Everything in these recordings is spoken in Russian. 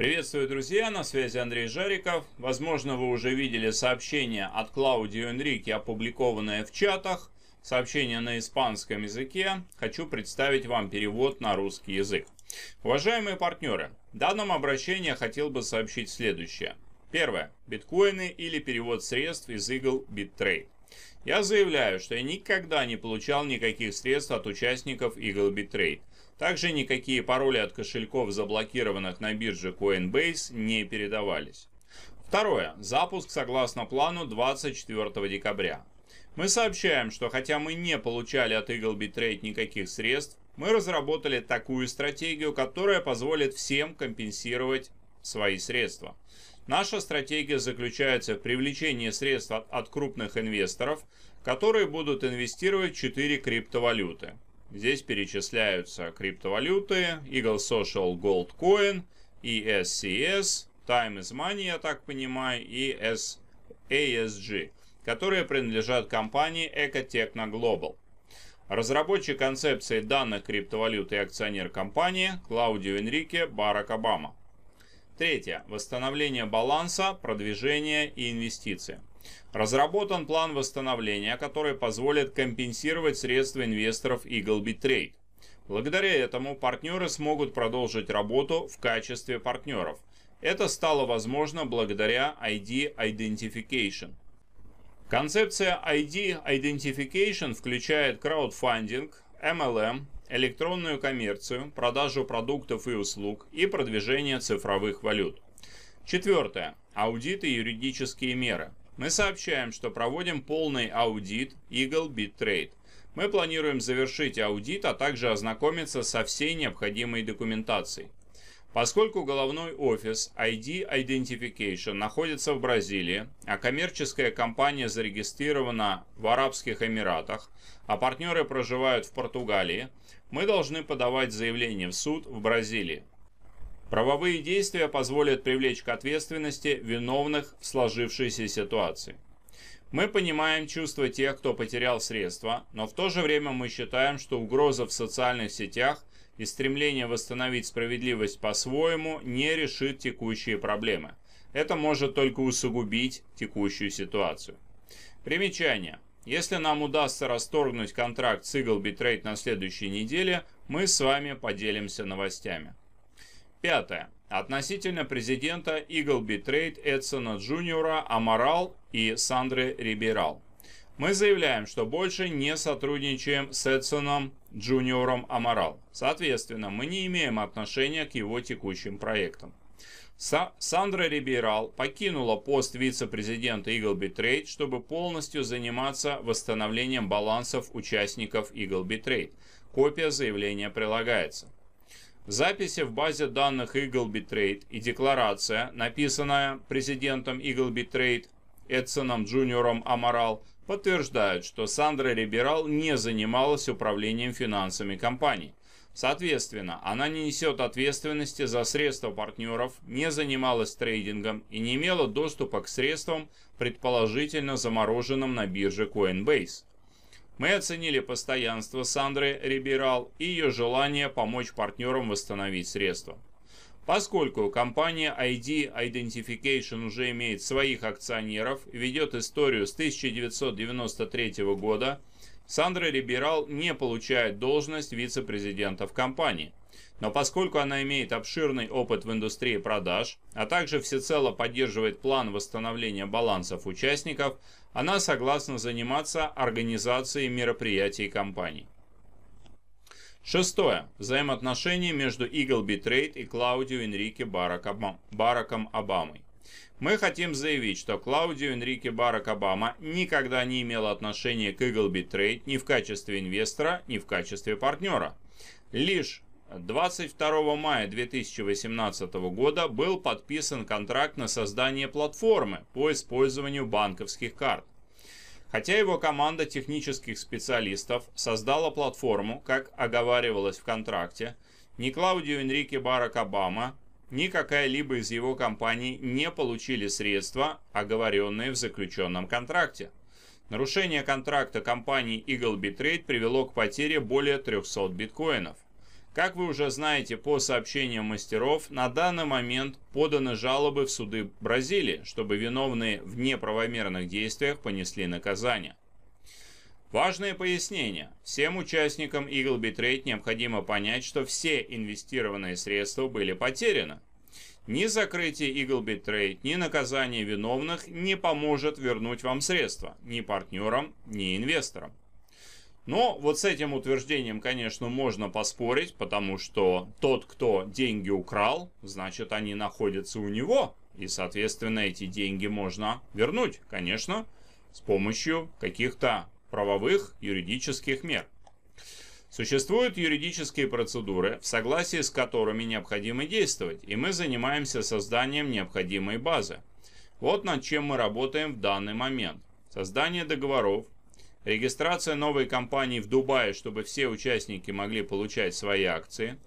Приветствую, друзья! На связи Андрей Жариков. Возможно, вы уже видели сообщение от Клаудио Энрике, опубликованное в чатах. Сообщение на испанском языке. Хочу представить вам перевод на русский язык. Уважаемые партнеры, в данном обращении я хотел бы сообщить следующее. Первое. Биткоины или перевод средств из игл BitTrade. Я заявляю, что я никогда не получал никаких средств от участников игл BitTrade. Также никакие пароли от кошельков, заблокированных на бирже Coinbase, не передавались. Второе. Запуск согласно плану 24 декабря. Мы сообщаем, что хотя мы не получали от Eagle Trade никаких средств, мы разработали такую стратегию, которая позволит всем компенсировать свои средства. Наша стратегия заключается в привлечении средств от, крупных инвесторов, которые будут инвестировать в 4 криптовалюты. Здесь перечисляются криптовалюты, Eagle Social Gold Coin, ESCS, Time is Money, я так понимаю, и ASG, которые принадлежат компании Ecotechno Global. Разработчик концепции данных криптовалют и акционер компании Клаудио Энрике Барак Обама. Третье. Восстановление баланса, продвижение и инвестиции. Разработан план восстановления, который позволит компенсировать средства инвесторов Eagle Trade. Благодаря этому партнеры смогут продолжить работу в качестве партнеров. Это стало возможно благодаря ID Identification. Концепция ID Identification включает краудфандинг, MLM, электронную коммерцию, продажу продуктов и услуг и продвижение цифровых валют. Четвертое. Аудиты и юридические меры – мы сообщаем, что проводим полный аудит Eagle BitTrade. Мы планируем завершить аудит, а также ознакомиться со всей необходимой документацией. Поскольку головной офис ID Identification находится в Бразилии, а коммерческая компания зарегистрирована в Арабских Эмиратах, а партнеры проживают в Португалии, мы должны подавать заявление в суд в Бразилии. Правовые действия позволят привлечь к ответственности виновных в сложившейся ситуации. Мы понимаем чувства тех, кто потерял средства, но в то же время мы считаем, что угроза в социальных сетях и стремление восстановить справедливость по-своему не решит текущие проблемы. Это может только усугубить текущую ситуацию. Примечание. Если нам удастся расторгнуть контракт с Eagle Bitrate на следующей неделе, мы с вами поделимся новостями. Пятое. Относительно президента Иглби Трейд Эдсона Джуниора Амарал и Сандры Риберал. Мы заявляем, что больше не сотрудничаем с Эдсоном Джуниором Амарал. Соответственно, мы не имеем отношения к его текущим проектам. Са Сандра Риберал покинула пост вице-президента Иглби Трейд, чтобы полностью заниматься восстановлением балансов участников Иглби Трейд. Копия заявления прилагается. Записи в базе данных Eagle Bitrate и декларация, написанная президентом Eagle Bitrate Эдсоном Джуниором Амарал, подтверждают, что Сандра Либерал не занималась управлением финансами компании. Соответственно, она не несет ответственности за средства партнеров, не занималась трейдингом и не имела доступа к средствам, предположительно замороженным на бирже Coinbase. Мы оценили постоянство Сандры Риберал и ее желание помочь партнерам восстановить средства. Поскольку компания ID Identification уже имеет своих акционеров, и ведет историю с 1993 года, Сандра Риберал не получает должность вице-президента в компании. Но поскольку она имеет обширный опыт в индустрии продаж, а также всецело поддерживает план восстановления балансов участников, она согласна заниматься организацией мероприятий компании. Шестое. Взаимоотношения между Eagleby Trade и Клаудио Энрике Бараком Обамой. Мы хотим заявить, что Клаудио Энрике Барак Обама никогда не имел отношения к Eagleby Trade ни в качестве инвестора, ни в качестве партнера. Лишь 22 мая 2018 года был подписан контракт на создание платформы по использованию банковских карт. Хотя его команда технических специалистов создала платформу, как оговаривалось в контракте, ни Клаудио Энрике Барак Обама, ни какая-либо из его компаний не получили средства, оговоренные в заключенном контракте. Нарушение контракта компании Eagle Trade привело к потере более 300 биткоинов – как вы уже знаете по сообщениям мастеров, на данный момент поданы жалобы в суды Бразилии, чтобы виновные в неправомерных действиях понесли наказание. Важное пояснение. Всем участникам Eagle Bitrate необходимо понять, что все инвестированные средства были потеряны. Ни закрытие Eagle Bitrate, ни наказание виновных не поможет вернуть вам средства, ни партнерам, ни инвесторам. Но вот с этим утверждением, конечно, можно поспорить, потому что тот, кто деньги украл, значит, они находятся у него, и, соответственно, эти деньги можно вернуть, конечно, с помощью каких-то правовых юридических мер. Существуют юридические процедуры, в согласии с которыми необходимо действовать, и мы занимаемся созданием необходимой базы. Вот над чем мы работаем в данный момент. Создание договоров, регистрация новой компании в Дубае, чтобы все участники могли получать свои акции,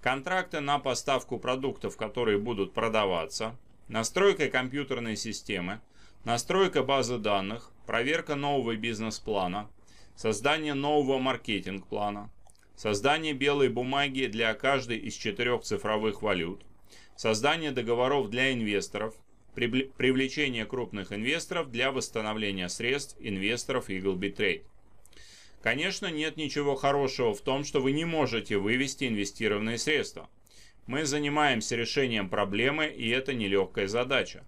контракты на поставку продуктов, которые будут продаваться, настройка компьютерной системы, настройка базы данных, проверка нового бизнес-плана, создание нового маркетинг-плана, создание белой бумаги для каждой из четырех цифровых валют, создание договоров для инвесторов, привлечение крупных инвесторов для восстановления средств инвесторов Eaglebit Trade. Конечно, нет ничего хорошего в том, что вы не можете вывести инвестированные средства. Мы занимаемся решением проблемы, и это нелегкая задача.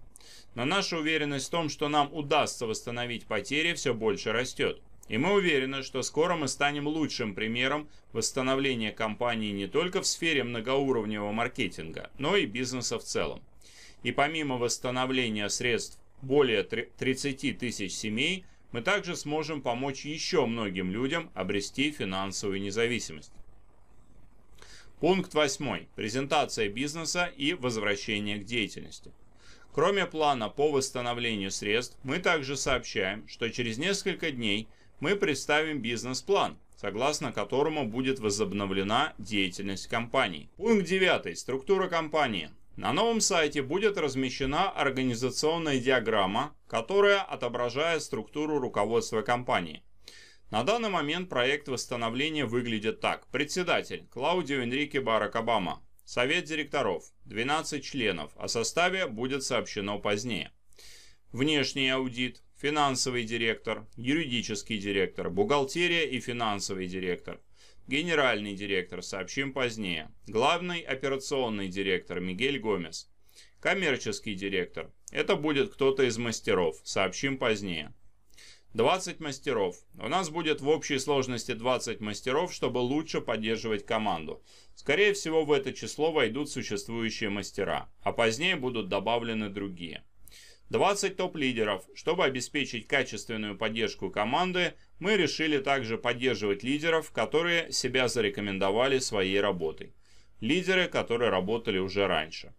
Но наша уверенность в том, что нам удастся восстановить потери, все больше растет. И мы уверены, что скоро мы станем лучшим примером восстановления компании не только в сфере многоуровневого маркетинга, но и бизнеса в целом. И помимо восстановления средств более 30 тысяч семей, мы также сможем помочь еще многим людям обрести финансовую независимость. Пункт 8. Презентация бизнеса и возвращение к деятельности. Кроме плана по восстановлению средств, мы также сообщаем, что через несколько дней мы представим бизнес-план, согласно которому будет возобновлена деятельность компании. Пункт 9. Структура компании. На новом сайте будет размещена организационная диаграмма, которая отображает структуру руководства компании. На данный момент проект восстановления выглядит так. Председатель Клаудио Энрике Барак Обама. Совет директоров 12 членов, о составе будет сообщено позднее. Внешний аудит, финансовый директор, юридический директор, бухгалтерия и финансовый директор. Генеральный директор, сообщим позднее. Главный операционный директор Мигель Гомес. Коммерческий директор. Это будет кто-то из мастеров, сообщим позднее. 20 мастеров. У нас будет в общей сложности 20 мастеров, чтобы лучше поддерживать команду. Скорее всего, в это число войдут существующие мастера, а позднее будут добавлены другие. 20 топ-лидеров, чтобы обеспечить качественную поддержку команды, мы решили также поддерживать лидеров, которые себя зарекомендовали своей работой. Лидеры, которые работали уже раньше.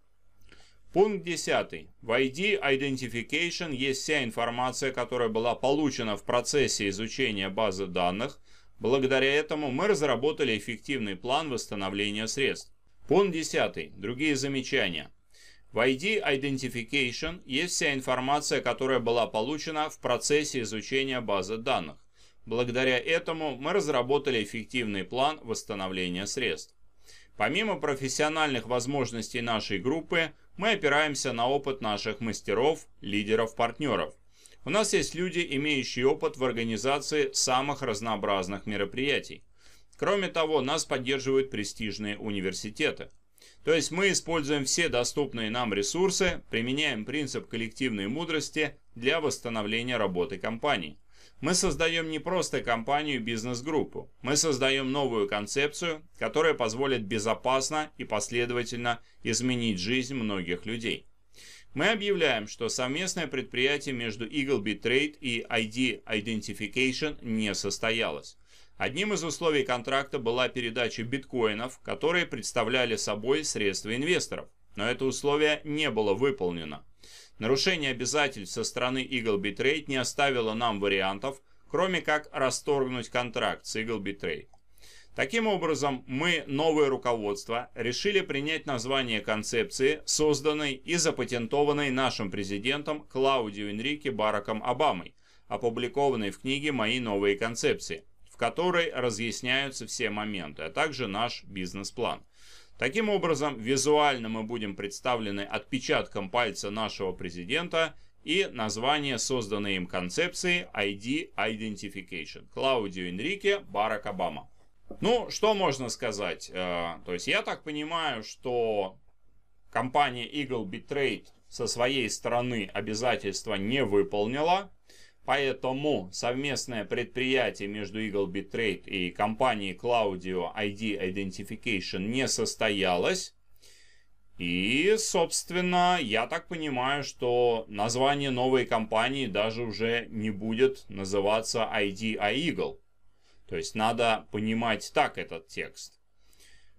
Пункт 10. В ID Identification есть вся информация, которая была получена в процессе изучения базы данных. Благодаря этому мы разработали эффективный план восстановления средств. Пункт 10. Другие замечания. В ID Identification есть вся информация, которая была получена в процессе изучения базы данных. Благодаря этому мы разработали эффективный план восстановления средств. Помимо профессиональных возможностей нашей группы, мы опираемся на опыт наших мастеров, лидеров, партнеров. У нас есть люди, имеющие опыт в организации самых разнообразных мероприятий. Кроме того, нас поддерживают престижные университеты. То есть мы используем все доступные нам ресурсы, применяем принцип коллективной мудрости для восстановления работы компании. Мы создаем не просто компанию бизнес-группу. Мы создаем новую концепцию, которая позволит безопасно и последовательно изменить жизнь многих людей. Мы объявляем, что совместное предприятие между Eaglebee Trade и ID Identification не состоялось. Одним из условий контракта была передача биткоинов, которые представляли собой средства инвесторов, но это условие не было выполнено. Нарушение обязательств со стороны Eagle Bitrate не оставило нам вариантов, кроме как расторгнуть контракт с Eagle Bitrate. Таким образом, мы, новое руководство, решили принять название концепции, созданной и запатентованной нашим президентом Клаудио Энрике Бараком Обамой, опубликованной в книге «Мои новые концепции», в которой разъясняются все моменты, а также наш бизнес-план. Таким образом, визуально мы будем представлены отпечатком пальца нашего президента и название созданной им концепции ID Identification. Клаудио Энрике, Барак Обама. Ну, что можно сказать? Э, то есть я так понимаю, что компания Eagle Bitrate со своей стороны обязательства не выполнила, Поэтому совместное предприятие между Eagle Bitrate и компанией Claudio ID Identification не состоялось. И, собственно, я так понимаю, что название новой компании даже уже не будет называться ID Eagle. То есть надо понимать так этот текст.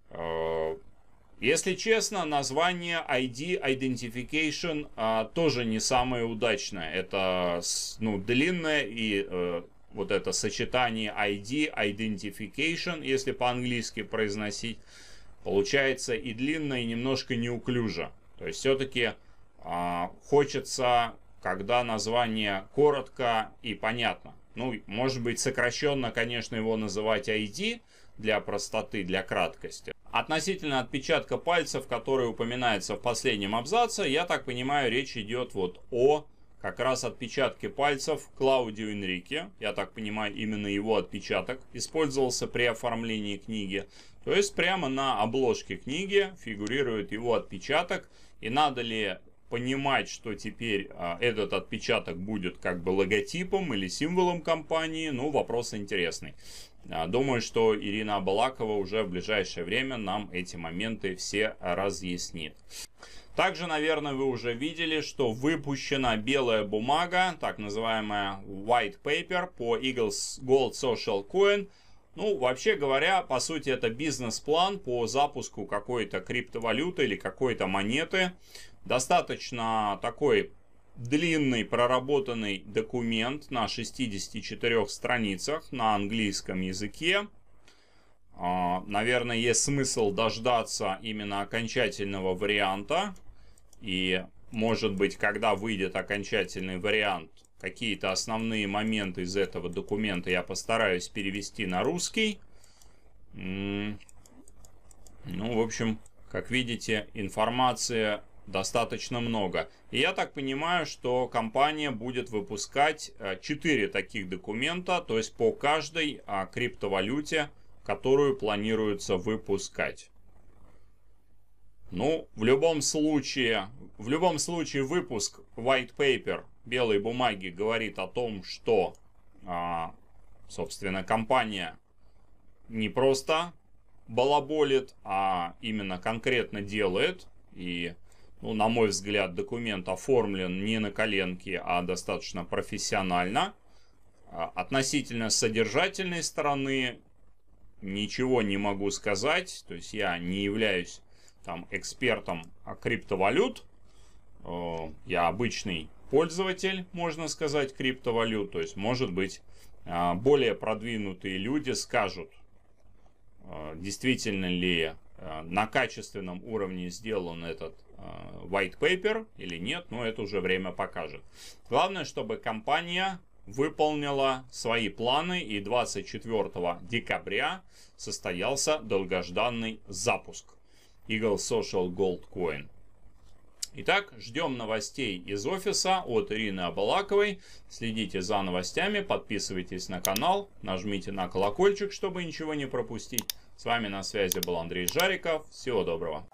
Э, если честно, название ID Identification а, тоже не самое удачное. Это ну, длинное и э, вот это сочетание ID Identification, если по-английски произносить, получается и длинно, и немножко неуклюже. То есть все-таки а, хочется, когда название коротко и понятно. Ну, может быть, сокращенно, конечно, его называть ID для простоты, для краткости. Относительно отпечатка пальцев, который упоминается в последнем абзаце, я так понимаю, речь идет вот о как раз отпечатке пальцев Клаудио Энрике, я так понимаю, именно его отпечаток использовался при оформлении книги. То есть прямо на обложке книги фигурирует его отпечаток, и надо ли понимать, что теперь а, этот отпечаток будет как бы логотипом или символом компании, ну, вопрос интересный. А, думаю, что Ирина Абалакова уже в ближайшее время нам эти моменты все разъяснит. Также, наверное, вы уже видели, что выпущена белая бумага, так называемая white paper по Eagles Gold Social Coin – ну, вообще говоря, по сути, это бизнес-план по запуску какой-то криптовалюты или какой-то монеты. Достаточно такой длинный проработанный документ на 64 страницах на английском языке. А, наверное, есть смысл дождаться именно окончательного варианта. И, может быть, когда выйдет окончательный вариант, Какие-то основные моменты из этого документа я постараюсь перевести на русский. Ну, в общем, как видите, информации достаточно много. И я так понимаю, что компания будет выпускать 4 э, таких документа, то есть по каждой а, криптовалюте, которую планируется выпускать. Ну, в любом случае, в любом случае, выпуск White Paper белой бумаги говорит о том, что, а, собственно, компания не просто балаболит, а именно конкретно делает. И, ну, на мой взгляд, документ оформлен не на коленке, а достаточно профессионально. А, относительно содержательной стороны ничего не могу сказать. То есть я не являюсь там экспертом криптовалют, я обычный пользователь, можно сказать, криптовалют. То есть, может быть, а, более продвинутые люди скажут, а, действительно ли а, на качественном уровне сделан этот white paper или нет, но это уже время покажет. Главное, чтобы компания выполнила свои планы и 24 декабря состоялся долгожданный запуск Eagle Social Gold Coin. Итак, ждем новостей из офиса от Ирины Абалаковой. Следите за новостями, подписывайтесь на канал, нажмите на колокольчик, чтобы ничего не пропустить. С вами на связи был Андрей Жариков. Всего доброго.